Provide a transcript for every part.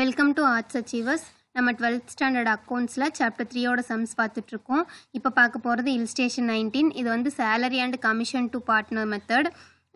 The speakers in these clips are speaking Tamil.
வெல்கம் டு ஆர்ட்ஸ் அச்சீவர்ஸ் நம்ம டுவெல்த் ஸ்டாண்டர்ட் அக்கௌண்ட்ஸில் சாப்டர் த்ரீயோட சம்ஸ் பார்த்துட்ருக்கோம் இப்போ பார்க்க போகிறது இல்ஸ்டேஷன் நைன்டீன் இது வந்து salary and commission to partner method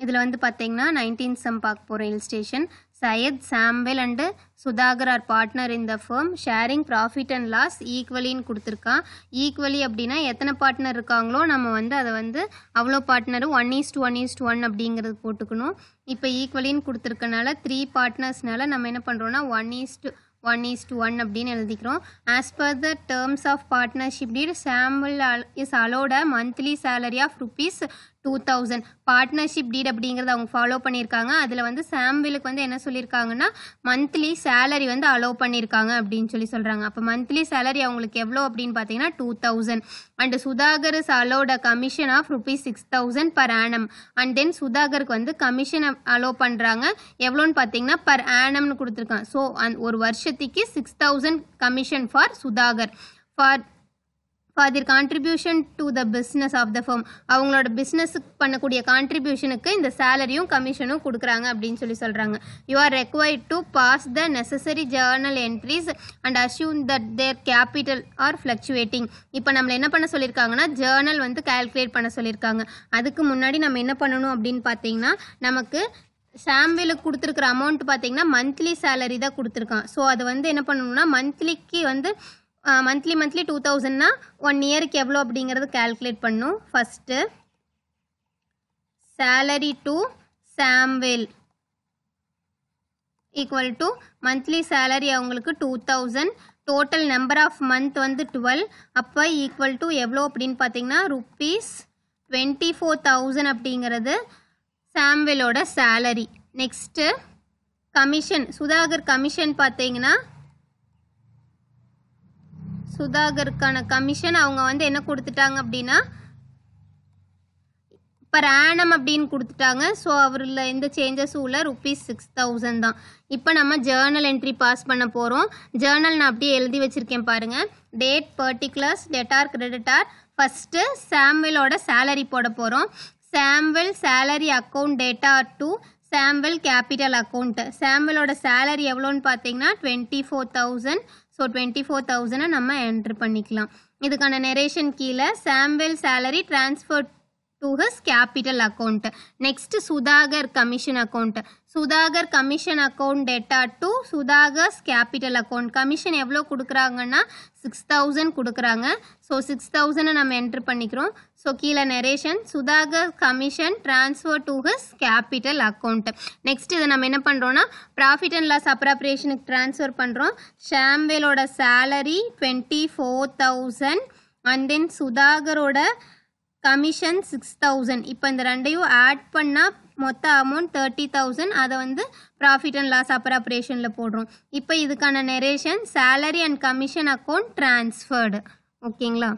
இதில் வந்து பார்த்தீங்கன்னா நைன்டீன் சம் பார்க்க போகிறோம் illustration Syed Samuel and Sudhakar are partner இந்த ஃபேம் ஷேரிங் ப்ராஃபிட் அண்ட் லாஸ் ஈக்குவலின்னு கொடுத்துருக்கான் ஈக்குவலி அப்படின்னா எத்தனை பார்ட்னர் இருக்காங்களோ நம்ம வந்து அதை வந்து அவ்வளோ பார்ட்னரும் one is to one is to one அப்படிங்கிறது போட்டுக்கணும் இப்போ ஈக்குவலின்னு கொடுத்துருக்கனால த்ரீ பார்ட்னர்ஸ்னால நம்ம என்ன பண்ணுறோன்னா one is to one is to one அப்படின்னு எழுதிக்கிறோம் as per the terms of partnership deed Samuel is allotted monthly salary of rupees two thousand partnership deed அப்படிங்கிறத அவங்க ஃபாலோ பண்ணியிருக்காங்க அதில் வந்து சாம்பிளுக்கு வந்து என்ன சொல்லியிருக்காங்கன்னா மந்த்லி சேலரி வந்து அலோவ் பண்ணியிருக்காங்க அப்படின்னு சொல்லி சொல்கிறாங்க அப்போ மந்த்லி சேலரி அவங்களுக்கு எவ்வளோ அப்படின்னு பார்த்தீங்கன்னா two thousand and Sudhakar is allotted commission of rupees six thousand per annum and then சுதாகருக்கு வந்து கமிஷன் அலோவ் பண்ணுறாங்க எவ்வளோன்னு பார்த்தீங்கன்னா பர் ஆனம்னு கொடுத்துருக்காங்க ஸோ அந் ஒரு வருஷத்துக்கு six thousand commission for Sudhakar for for their contribution to the business of the firm அவங்களோட பிஸ்னஸுக்கு பண்ணக்கூடிய கான்ட்ரிபியூஷனுக்கு இந்த சேலரியும் கமிஷனும் கொடுக்குறாங்க அப்படின்னு சொல்லி சொல்கிறாங்க you are required to pass the necessary journal entries and assume that their capital are fluctuating இப்போ நம்மளை என்ன பண்ண சொல்லியிருக்காங்கன்னா ஜேர்னல் வந்து கால்குலேட் பண்ண சொல்லியிருக்காங்க அதுக்கு முன்னாடி நம்ம என்ன பண்ணணும் அப்படின்னு பார்த்தீங்கன்னா நமக்கு சாம்பிளுக்கு கொடுத்துருக்குற அமௌண்ட் பார்த்தீங்கன்னா மந்த்லி சேலரி தான் கொடுத்துருக்கான் ஸோ அது வந்து என்ன பண்ணணும்னா மந்த்லிக்கு வந்து மந்த்லி மந்த்லி டூ தௌசண்ட்னா ஒன் இயருக்கு எவ்வளோ அப்படிங்கிறது கால்குலேட் பண்ணும் first salary to Samuel equal to monthly salary அவங்களுக்கு two thousand total number of month வந்து டுவெல் அப்போ ஈக்குவல் டு எவ்வளோ அப்படின்னு பார்த்தீங்கன்னா ருப்பீஸ் டுவெண்ட்டி ஃபோர் தௌசண்ட் அப்படிங்கிறது சாம்வேலோட salary next commission Sudhakar commission பார்த்தீங்கன்னா சுதாகருக்கான கமிஷன் அவங்க வந்து என்ன கொடுத்துட்டாங்க அப்படின்னா இப்போ ஆனம் அப்படின்னு கொடுத்துட்டாங்க ஸோ அவரில் எந்த சேஞ்சஸும் இல்லை ருப்பீஸ் சிக்ஸ் தௌசண்ட் தான் இப்போ நம்ம ஜேர்னல் என்ட்ரி பாஸ் பண்ண போகிறோம் ஜேர்னல் நான் அப்படியே எழுதி வச்சுருக்கேன் பாருங்கள் date particulars debtor creditor first சாம்வெலோட சேலரி போட போகிறோம் Samuel salary account debtor to Samuel capital account சாம்பிளோட சேலரி எவ்வளோன்னு பார்த்தீங்கன்னா twenty four thousand so twenty four தௌசண்டை நம்ம என்ட்ரு பண்ணிக்கலாம் இதுக்கான நெரேஷன் கீழே Samuel salary transfer to his capital account next Sudhakar commission account Sudhakar commission account debtor to Sudhakar's capital account commission எவ்வளோ கொடுக்குறாங்கன்னா சிக்ஸ் தௌசண்ட் கொடுக்குறாங்க ஸோ சிக்ஸ் தௌசண்டை நம்ம என்ட்ரு பண்ணிக்கிறோம் ஸோ கீழே narration Sudhakar commission transfer to his capital account next இதை நம்ம என்ன பண்ணுறோன்னா ப்ராஃபிட் அண்ட் லாஸ் அப்ராப்ரியேஷனுக்கு ட்ரான்ஸ்ஃபர் பண்ணுறோம் ஷாம்வேலோட salary twenty four thousand and then சுதாகரோட கமிஷன் சிக்ஸ் தௌசண்ட் இப்போ இந்த ரெண்டையும் ஆட் பண்ணால் மொத்த அமௌண்ட் தேர்ட்டி தௌசண்ட் அதை வந்து ப்ராஃபிட் அண்ட் லாஸ் ஆப்ரேஷனில் போடுறோம் இப்போ இதுக்கான narration salary and commission account transferred ஓகேங்களா